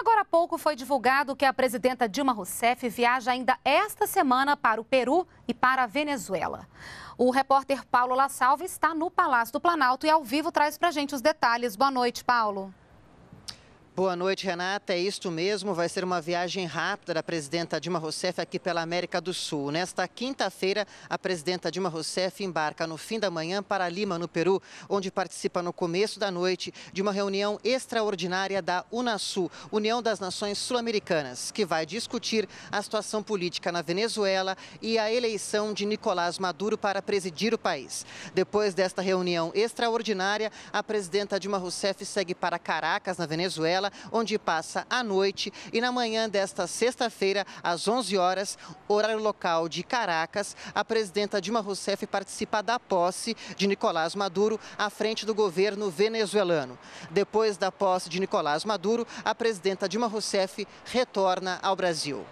Agora há pouco foi divulgado que a presidenta Dilma Rousseff viaja ainda esta semana para o Peru e para a Venezuela. O repórter Paulo La Salva está no Palácio do Planalto e ao vivo traz para gente os detalhes. Boa noite, Paulo. Boa noite, Renata. É isto mesmo. Vai ser uma viagem rápida da presidenta Dilma Rousseff aqui pela América do Sul. Nesta quinta-feira, a presidenta Dilma Rousseff embarca no fim da manhã para Lima, no Peru, onde participa no começo da noite de uma reunião extraordinária da Unasul, União das Nações Sul-Americanas, que vai discutir a situação política na Venezuela e a eleição de Nicolás Maduro para presidir o país. Depois desta reunião extraordinária, a presidenta Dilma Rousseff segue para Caracas, na Venezuela onde passa a noite e na manhã desta sexta-feira, às 11 horas, horário local de Caracas, a presidenta Dilma Rousseff participa da posse de Nicolás Maduro à frente do governo venezuelano. Depois da posse de Nicolás Maduro, a presidenta Dilma Rousseff retorna ao Brasil.